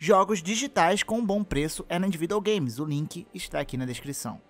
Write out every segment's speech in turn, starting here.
Jogos digitais com um bom preço é na Individual Games, o link está aqui na descrição.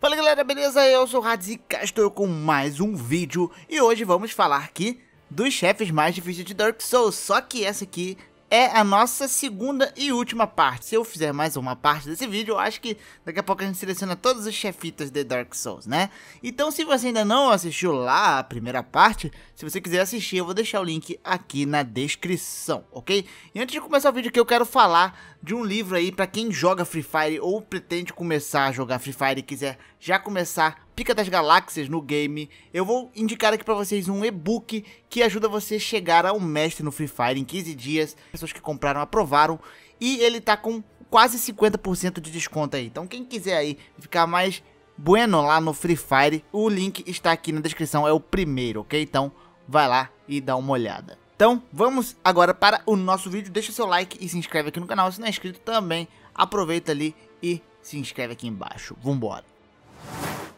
Fala galera, beleza? Eu sou o Radz e cá estou com mais um vídeo e hoje vamos falar aqui dos chefes mais difíceis de Dark Souls, só que essa aqui é a nossa segunda e última parte. Se eu fizer mais uma parte desse vídeo, eu acho que daqui a pouco a gente seleciona todas as chefitas de Dark Souls, né? Então se você ainda não assistiu lá a primeira parte, se você quiser assistir, eu vou deixar o link aqui na descrição, ok? E antes de começar o vídeo aqui, eu quero falar de um livro aí para quem joga Free Fire ou pretende começar a jogar Free Fire e quiser já começar Pica das Galáxias no game, eu vou indicar aqui para vocês um e-book que ajuda você a chegar ao mestre no Free Fire em 15 dias. Pessoas que compraram aprovaram e ele tá com quase 50% de desconto aí. Então quem quiser aí ficar mais bueno lá no Free Fire, o link está aqui na descrição, é o primeiro, ok? Então vai lá e dá uma olhada. Então vamos agora para o nosso vídeo, deixa seu like e se inscreve aqui no canal, se não é inscrito também aproveita ali e se inscreve aqui embaixo, vambora.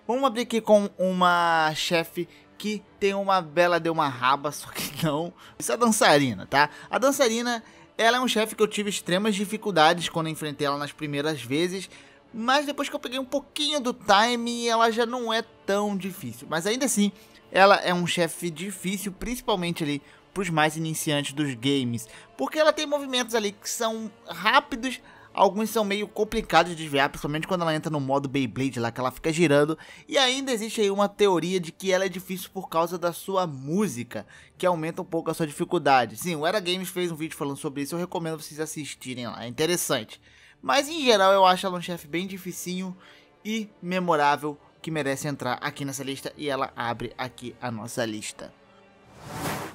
Vamos abrir aqui com uma chefe que tem uma bela de uma raba, só que não, isso é a dançarina, tá? A dançarina, ela é um chefe que eu tive extremas dificuldades quando enfrentei ela nas primeiras vezes, mas depois que eu peguei um pouquinho do time, ela já não é tão difícil, mas ainda assim, ela é um chefe difícil, principalmente ali os mais iniciantes dos games, porque ela tem movimentos ali que são rápidos, alguns são meio complicados de desviar, principalmente quando ela entra no modo Beyblade lá, que ela fica girando, e ainda existe aí uma teoria de que ela é difícil por causa da sua música, que aumenta um pouco a sua dificuldade. Sim, o Era Games fez um vídeo falando sobre isso, eu recomendo vocês assistirem lá, é interessante. Mas em geral eu acho ela um chefe bem dificinho e memorável que merece entrar aqui nessa lista e ela abre aqui a nossa lista.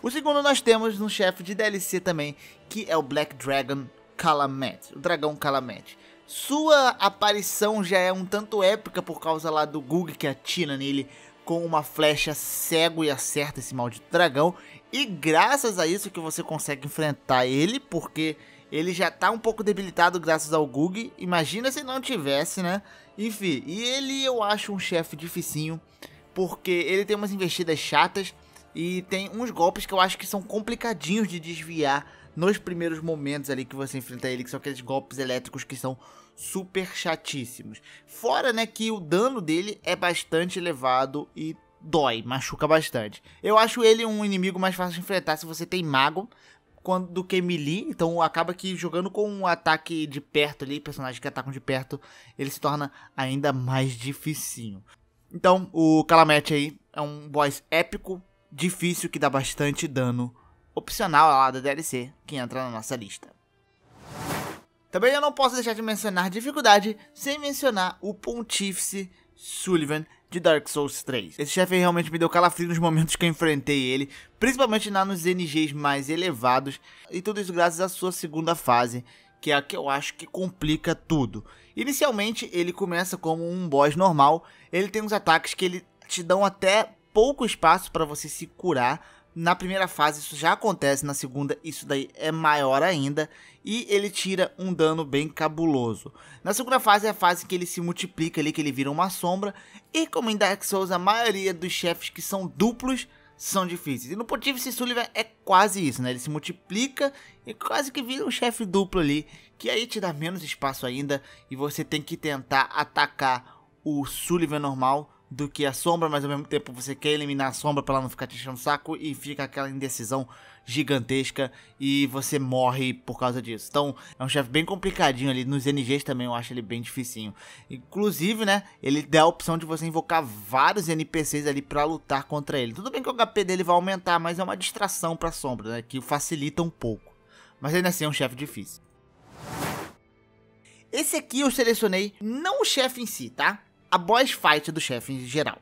O segundo nós temos um chefe de DLC também, que é o Black Dragon Calamite, o Dragão Calamite. Sua aparição já é um tanto épica por causa lá do Gug que atina nele com uma flecha cego e acerta esse maldito dragão. E graças a isso que você consegue enfrentar ele, porque ele já tá um pouco debilitado graças ao Gug. Imagina se não tivesse, né? Enfim, e ele eu acho um chefe dificinho, porque ele tem umas investidas chatas e tem uns golpes que eu acho que são complicadinhos de desviar nos primeiros momentos ali que você enfrenta ele, que são aqueles golpes elétricos que são super chatíssimos. Fora, né, que o dano dele é bastante elevado e dói, machuca bastante. Eu acho ele um inimigo mais fácil de enfrentar se você tem mago quando, do que melee, então acaba que jogando com um ataque de perto ali, personagens que atacam de perto, ele se torna ainda mais dificinho. Então, o Calamete aí é um boss épico, difícil que dá bastante dano, opcional lá da DLC, que entra na nossa lista. Também eu não posso deixar de mencionar dificuldade sem mencionar o Pontífice Sullivan de Dark Souls 3. Esse chefe realmente me deu calafrio nos momentos que eu enfrentei ele, principalmente lá nos NGs mais elevados, e tudo isso graças à sua segunda fase, que é a que eu acho que complica tudo. Inicialmente, ele começa como um boss normal, ele tem uns ataques que ele te dão até pouco espaço para você se curar. Na primeira fase isso já acontece, na segunda isso daí é maior ainda e ele tira um dano bem cabuloso. Na segunda fase é a fase que ele se multiplica ali, que ele vira uma sombra e como em Dark Souls a maioria dos chefes que são duplos são difíceis. E no Pontífice Sullivan é quase isso, né? Ele se multiplica e quase que vira um chefe duplo ali, que aí te dá menos espaço ainda e você tem que tentar atacar o Sullivan normal do que a sombra, mas ao mesmo tempo você quer eliminar a sombra para ela não ficar te enchendo o saco e fica aquela indecisão gigantesca e você morre por causa disso. Então, é um chefe bem complicadinho ali. Nos NGs também eu acho ele bem dificinho. Inclusive, né, ele dá a opção de você invocar vários NPCs ali para lutar contra ele. Tudo bem que o HP dele vai aumentar, mas é uma distração para sombra, né, que facilita um pouco. Mas ainda assim é um chefe difícil. Esse aqui eu selecionei não o chefe em si, tá? a boss fight do chefe em geral.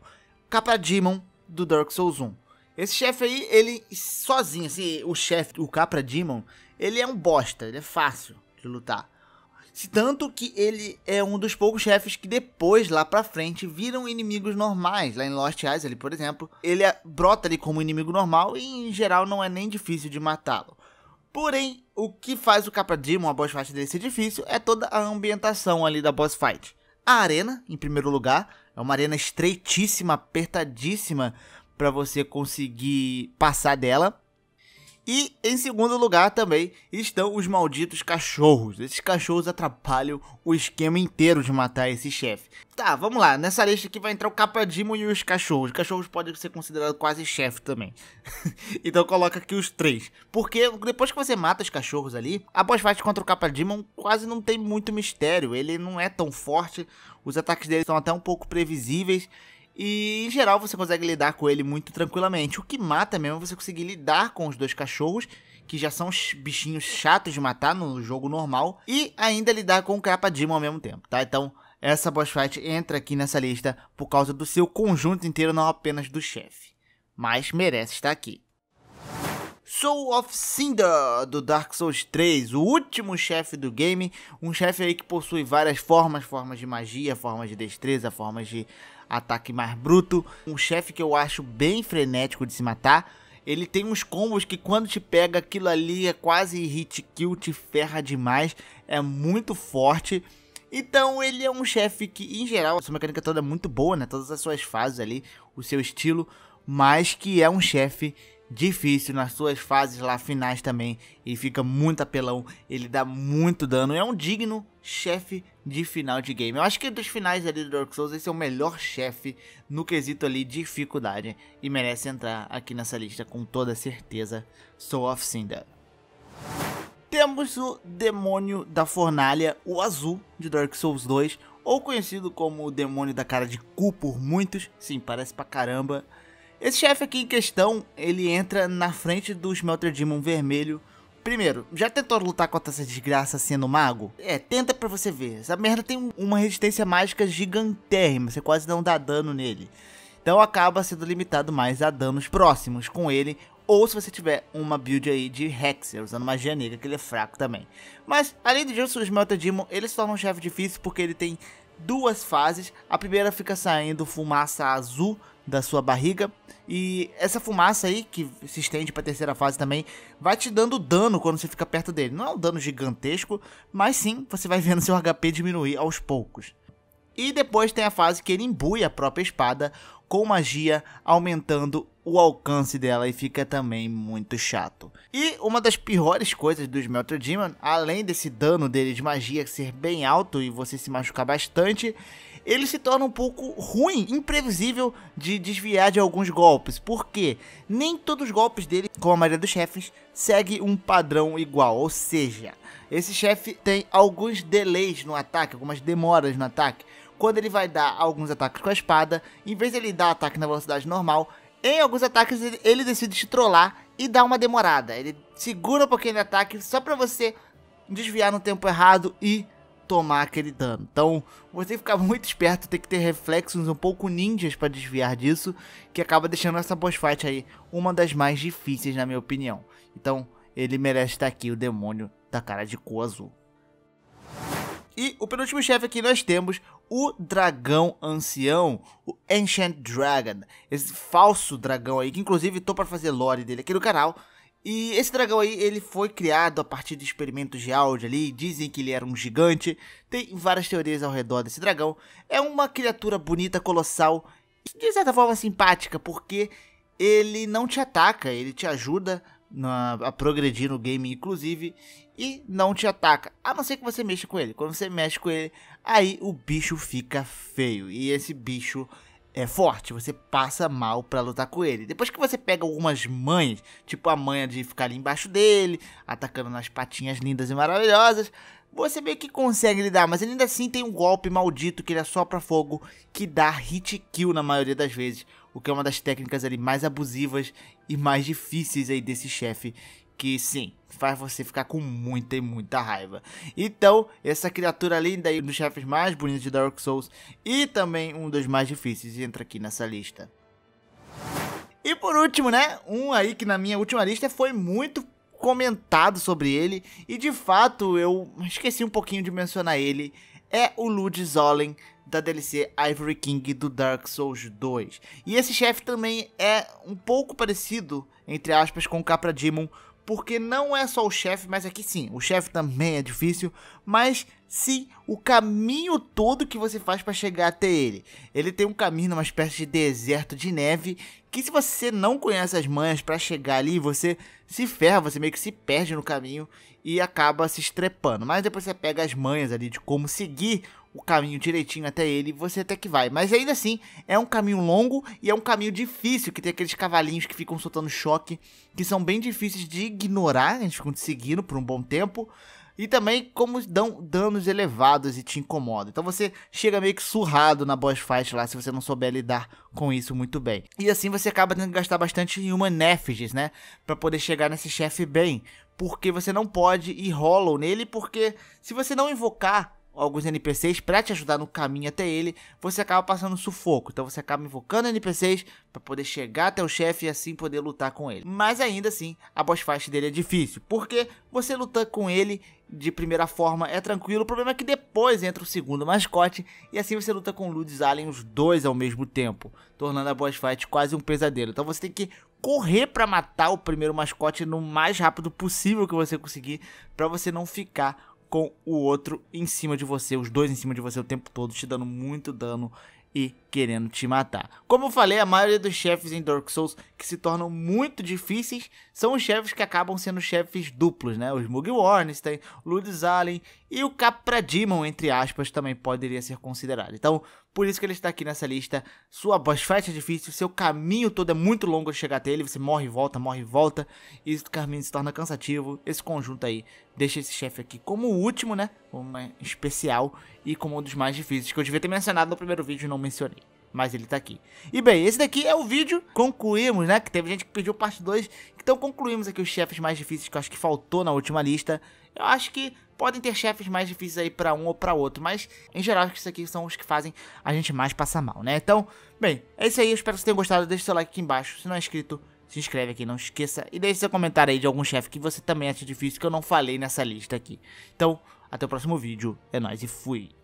Capra Demon do Dark Souls 1. Esse chefe aí, ele sozinho, assim, o chefe, o Capra Demon, ele é um bosta, ele é fácil de lutar. Se tanto que ele é um dos poucos chefes que depois, lá pra frente, viram inimigos normais. Lá em Lost Eyes, ali, por exemplo, ele é, brota ali como inimigo normal e, em geral, não é nem difícil de matá-lo. Porém, o que faz o Capra Demon, a boss fight dele ser difícil, é toda a ambientação ali da boss fight. A arena, em primeiro lugar, é uma arena estreitíssima, apertadíssima para você conseguir passar dela. E em segundo lugar também estão os malditos cachorros. Esses cachorros atrapalham o esquema inteiro de matar esse chefe. Tá, vamos lá. Nessa lista aqui vai entrar o Capadimo e os cachorros. Os cachorros podem ser considerados quase chefe também. então coloca aqui os três. Porque depois que você mata os cachorros ali, a boss fight contra o Capadimon quase não tem muito mistério. Ele não é tão forte. Os ataques dele são até um pouco previsíveis. E em geral você consegue lidar com ele muito tranquilamente. O que mata mesmo é você conseguir lidar com os dois cachorros, que já são bichinhos chatos de matar no jogo normal, e ainda lidar com o Capa ao mesmo tempo, tá? Então essa boss fight entra aqui nessa lista por causa do seu conjunto inteiro, não apenas do chefe. Mas merece estar aqui. Soul of Cinder do Dark Souls 3, o último chefe do game, um chefe aí que possui várias formas, formas de magia, formas de destreza, formas de ataque mais bruto. Um chefe que eu acho bem frenético de se matar. Ele tem uns combos que quando te pega aquilo ali é quase hit kill, te ferra demais. É muito forte. Então ele é um chefe que, em geral, a sua mecânica toda é muito boa, né? Todas as suas fases ali, o seu estilo. Mas que é um chefe difícil nas suas fases lá finais também. Ele fica muito apelão, ele dá muito dano. É um digno chefe de final de game. Eu acho que dos finais ali do Dark Souls, esse é o melhor chefe no quesito ali dificuldade. E merece entrar aqui nessa lista com toda certeza. Soul of Cinder. Temos o Demônio da Fornalha, o azul de Dark Souls 2, ou conhecido como o Demônio da Cara de Cu por muitos. Sim, parece pra caramba esse chefe aqui em questão, ele entra na frente do Smelter Demon vermelho. Primeiro, já tentou lutar contra essa desgraça sendo mago? É, tenta pra você ver. Essa merda tem uma resistência mágica gigantérrima, você quase não dá dano nele. Então acaba sendo limitado mais a danos próximos com ele, ou se você tiver uma build aí de Hexer, usando magia negra, que ele é fraco também. Mas, além disso, o Smelter Demon, ele se torna um chefe difícil porque ele tem duas fases. A primeira fica saindo fumaça azul da sua barriga. E essa fumaça aí, que se estende para a terceira fase também, vai te dando dano quando você fica perto dele. Não é um dano gigantesco, mas sim você vai vendo seu HP diminuir aos poucos. E depois tem a fase que ele imbui a própria espada com magia, aumentando o alcance dela e fica também muito chato. E uma das piores coisas do Smelter Demon, além desse dano dele de magia ser bem alto e você se machucar bastante, ele se torna um pouco ruim, imprevisível de desviar de alguns golpes, porque nem todos os golpes dele, como a maioria dos chefes, segue um padrão igual, ou seja, esse chefe tem alguns delays no ataque, algumas demoras no ataque. Quando ele vai dar alguns ataques com a espada, em vez de ele dar ataque na velocidade normal, em alguns ataques ele, ele decide te trollar e dá uma demorada. Ele segura um pouquinho de ataque só para você desviar no tempo errado e tomar aquele dano. Então, você tem que ficar muito esperto, tem que ter reflexos um pouco ninjas para desviar disso, que acaba deixando essa boss fight aí uma das mais difíceis, na minha opinião. Então, ele merece estar aqui, o demônio da cara de cor azul. E o penúltimo chefe aqui nós temos o dragão ancião, o Ancient Dragon. Esse falso dragão aí, que inclusive tô para fazer lore dele aqui no canal, e esse dragão aí, ele foi criado a partir de experimentos de áudio ali, dizem que ele era um gigante, tem várias teorias ao redor desse dragão. É uma criatura bonita, colossal, de certa forma simpática, porque ele não te ataca, ele te ajuda na, a progredir no game, inclusive, e não te ataca, a não ser que você mexa com ele. Quando você mexe com ele, aí o bicho fica feio, e esse bicho é forte, você passa mal para lutar com ele. Depois que você pega algumas manhas, tipo a manha de ficar ali embaixo dele, atacando nas patinhas lindas e maravilhosas, você meio que consegue lidar, mas ainda assim tem um golpe maldito que ele assopra fogo que dá hit kill na maioria das vezes, o que é uma das técnicas ali mais abusivas e mais difíceis aí desse chefe, que sim, faz você ficar com muita e muita raiva. Então, essa criatura linda aí, um dos chefes mais bonitos de Dark Souls e também um dos mais difíceis, entra aqui nessa lista. E por último, né, um aí que na minha última lista foi muito comentado sobre ele e de fato eu esqueci um pouquinho de mencionar ele, é o Lud da DLC Ivory King do Dark Souls 2. E esse chefe também é um pouco parecido, entre aspas, com o Capra Demon, porque não é só o chefe, mas aqui sim, o chefe também é difícil, mas sim o caminho todo que você faz para chegar até ele. Ele tem um caminho numa espécie de deserto de neve que se você não conhece as manhas para chegar ali, você se ferra, você meio que se perde no caminho e acaba se estrepando. Mas depois você pega as manhas ali de como seguir o caminho direitinho até ele, você até que vai. Mas ainda assim, é um caminho longo e é um caminho difícil, que tem aqueles cavalinhos que ficam soltando choque, que são bem difíceis de ignorar, eles ficam te seguindo por um bom tempo. E também como dão danos elevados e te incomodam. Então você chega meio que surrado na boss fight lá se você não souber lidar com isso muito bem. E assim você acaba tendo que gastar bastante em uma Nefges, né? Pra poder chegar nesse chefe bem. Porque você não pode ir hollow nele, porque se você não invocar alguns NPCs para te ajudar no caminho até ele, você acaba passando sufoco. Então você acaba invocando NPCs para poder chegar até o chefe e assim poder lutar com ele. Mas ainda assim, a boss fight dele é difícil, porque você luta com ele de primeira forma é tranquilo, o problema é que depois entra o segundo mascote e assim você luta com o Allen os dois ao mesmo tempo, tornando a boss fight quase um pesadelo. Então você tem que correr para matar o primeiro mascote no mais rápido possível que você conseguir para você não ficar com o outro em cima de você, os dois em cima de você o tempo todo, te dando muito dano e querendo te matar. Como eu falei, a maioria dos chefes em Dark Souls que se tornam muito difíceis são os chefes que acabam sendo chefes duplos, né? Os Mug Warnstein, Allen e o Capra Demon, entre aspas, também poderia ser considerado. Então, por isso que ele está aqui nessa lista. Sua boss fight é difícil, seu caminho todo é muito longo de chegar até ele, você morre e volta, morre e volta, e o caminho se torna cansativo. Esse conjunto aí deixa esse chefe aqui como o último, né? Como especial e como um dos mais difíceis, que eu devia ter mencionado no primeiro vídeo e não mencionei mas ele tá aqui. E bem, esse daqui é o vídeo, concluímos, né, que teve gente que pediu parte 2, então concluímos aqui os chefes mais difíceis que eu acho que faltou na última lista. Eu acho que podem ter chefes mais difíceis aí para um ou para outro, mas em geral acho que esses aqui são os que fazem a gente mais passar mal, né? Então, bem, é isso aí, eu espero que vocês tenham gostado, deixe seu like aqui embaixo, se não é inscrito, se inscreve aqui, não esqueça, e deixe seu comentário aí de algum chefe que você também acha difícil, que eu não falei nessa lista aqui. Então, até o próximo vídeo, é nóis e fui!